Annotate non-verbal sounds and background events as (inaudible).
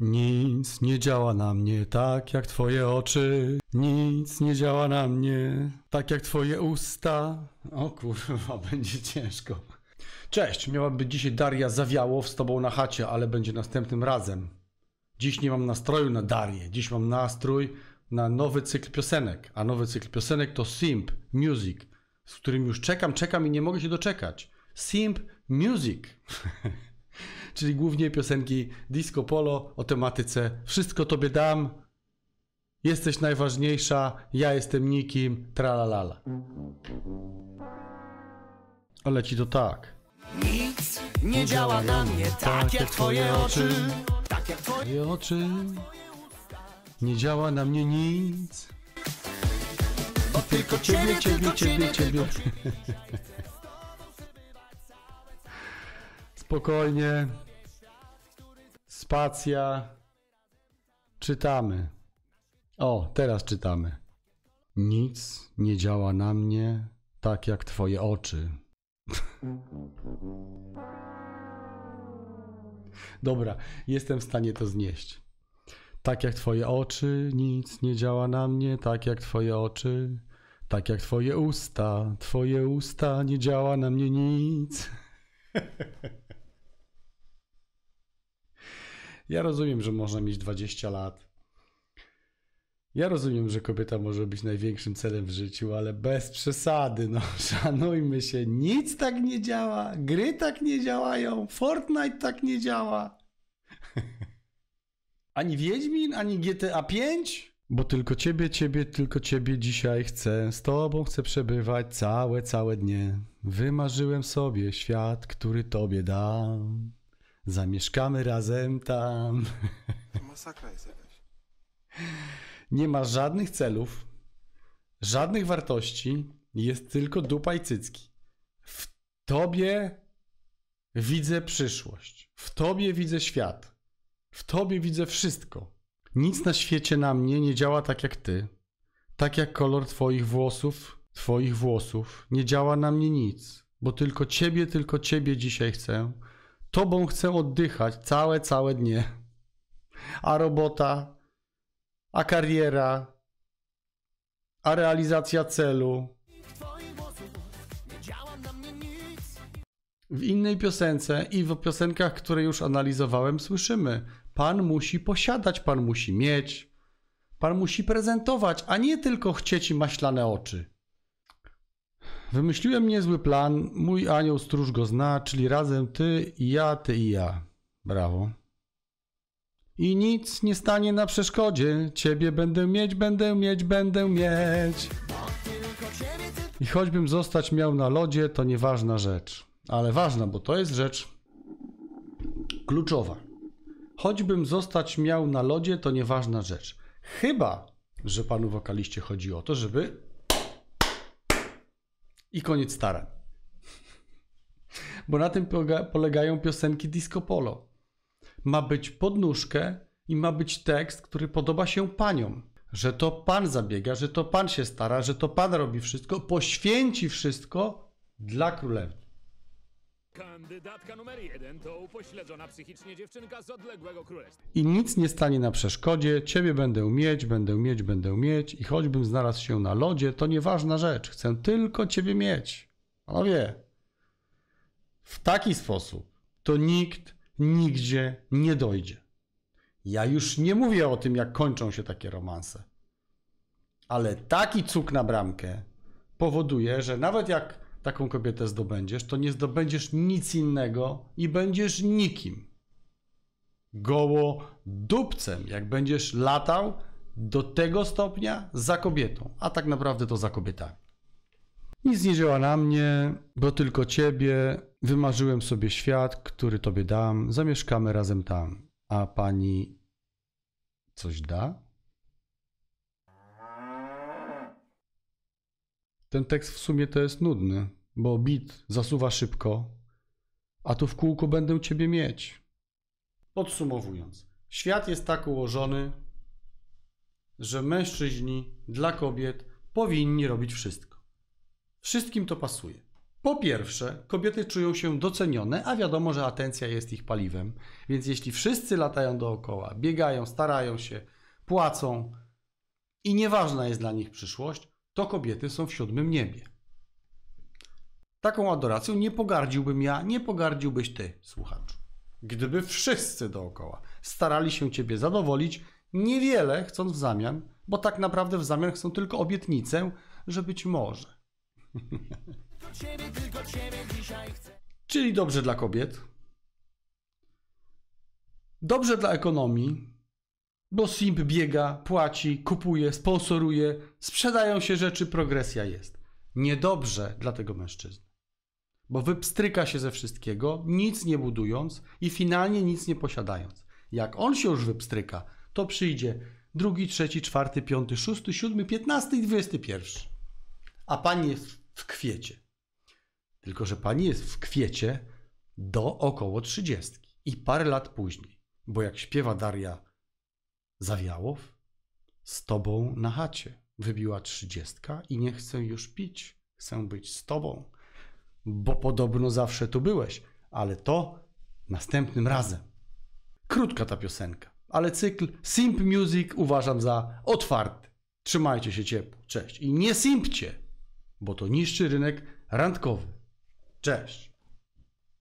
Nic nie działa na mnie tak jak twoje oczy. Nic nie działa na mnie tak jak twoje usta. O kurwa, (laughs) będzie ciężko. Cześć, miałaby dzisiaj Daria Zawiałow z tobą na chacie, ale będzie następnym razem. Dziś nie mam nastroju na Darię, dziś mam nastrój na nowy cykl piosenek, a nowy cykl piosenek to Simp Music, z którym już czekam, czekam i nie mogę się doczekać. Simp Music. (laughs) czyli głównie piosenki disco polo o tematyce Wszystko tobie dam, jesteś najważniejsza, ja jestem nikim, tralalala. Ale ci to tak. Nic nie działa na mnie tak, tak jak twoje oczy, tak jak twoje oczy. Nie działa na mnie nic. O no tylko ciebie, ciebie, ciebie, ciebie. (laughs) Spokojnie, spacja, czytamy. O, teraz czytamy. Nic nie działa na mnie tak jak twoje oczy. (laughs) Dobra, jestem w stanie to znieść. Tak jak twoje oczy, nic nie działa na mnie, tak jak twoje oczy, tak jak twoje usta, twoje usta nie działa na mnie nic. (laughs) Ja rozumiem, że można mieć 20 lat. Ja rozumiem, że kobieta może być największym celem w życiu, ale bez przesady, no (laughs) szanujmy się, nic tak nie działa, gry tak nie działają, Fortnite tak nie działa. (laughs) ani Wiedźmin, ani GTA 5? Bo tylko ciebie, ciebie, tylko ciebie dzisiaj chcę. Z tobą chcę przebywać całe, całe dnie. Wymarzyłem sobie świat, który tobie dam. Zamieszkamy razem tam. masakra jest jakaś. Nie ma żadnych celów, żadnych wartości, jest tylko dupa i cycki. W tobie widzę przyszłość, w tobie widzę świat, w tobie widzę wszystko. Nic na świecie na mnie nie działa tak jak ty, tak jak kolor twoich włosów, twoich włosów. Nie działa na mnie nic, bo tylko ciebie, tylko ciebie dzisiaj chcę Tobą chcę oddychać całe, całe dnie. A robota, a kariera, a realizacja celu. W innej piosence i w piosenkach, które już analizowałem, słyszymy: Pan musi posiadać, pan musi mieć, pan musi prezentować, a nie tylko chcieć i maślane oczy. Wymyśliłem niezły plan, mój anioł stróż go zna, czyli razem ty i ja, ty i ja. Brawo. I nic nie stanie na przeszkodzie, ciebie będę mieć, będę mieć, będę mieć. I choćbym zostać miał na lodzie, to nieważna rzecz. Ale ważna, bo to jest rzecz kluczowa. Choćbym zostać miał na lodzie, to nieważna rzecz. Chyba, że panu wokaliście chodzi o to, żeby i koniec starań. Bo na tym polegają piosenki disco polo. Ma być podnóżkę i ma być tekst, który podoba się paniom że to Pan zabiega, że to Pan się stara, że to Pan robi wszystko, poświęci wszystko dla królewny. Kandydatka numer jeden to upośledzona psychicznie dziewczynka z odległego królestwa. I nic nie stanie na przeszkodzie, ciebie będę mieć, będę mieć, będę mieć i choćbym znalazł się na lodzie, to nieważna rzecz, chcę tylko ciebie mieć. wie, w taki sposób to nikt nigdzie nie dojdzie. Ja już nie mówię o tym, jak kończą się takie romanse. Ale taki cuk na bramkę powoduje, że nawet jak taką kobietę zdobędziesz, to nie zdobędziesz nic innego i będziesz nikim. Goło dupcem, jak będziesz latał do tego stopnia za kobietą, a tak naprawdę to za kobietami. Nic nie działa na mnie, bo tylko ciebie. Wymarzyłem sobie świat, który tobie dam. Zamieszkamy razem tam. A pani coś da? ten tekst w sumie to jest nudny, bo bit zasuwa szybko, a tu w kółku będę ciebie mieć. Podsumowując, świat jest tak ułożony, że mężczyźni dla kobiet powinni robić wszystko. Wszystkim to pasuje. Po pierwsze, kobiety czują się docenione, a wiadomo, że atencja jest ich paliwem. Więc jeśli wszyscy latają dookoła, biegają, starają się, płacą i nieważna jest dla nich przyszłość, to kobiety są w siódmym niebie. Taką adoracją nie pogardziłbym ja, nie pogardziłbyś ty, słuchaczu. Gdyby wszyscy dookoła starali się ciebie zadowolić, niewiele chcąc w zamian, bo tak naprawdę w zamian chcą tylko obietnicę, że być może. Tylko ciebie, tylko ciebie Czyli dobrze dla kobiet, dobrze dla ekonomii, bo simp biega, płaci, kupuje, sponsoruje, sprzedają się rzeczy, progresja jest. Niedobrze dla tego mężczyzny. Bo wypstryka się ze wszystkiego, nic nie budując i finalnie nic nie posiadając. Jak on się już wypstryka, to przyjdzie drugi, trzeci, czwarty, piąty, szósty, siódmy, piętnasty i dwudziesty pierwszy. A pani jest w kwiecie. Tylko, że pani jest w kwiecie do około trzydziestki i parę lat później. Bo jak śpiewa Daria Zawiałow? Z tobą na chacie. Wybiła trzydziestka i nie chcę już pić. Chcę być z tobą, bo podobno zawsze tu byłeś, ale to następnym razem. Krótka ta piosenka, ale cykl Simp Music uważam za otwarty. Trzymajcie się ciepło, cześć. I nie simpcie, bo to niszczy rynek randkowy. Cześć.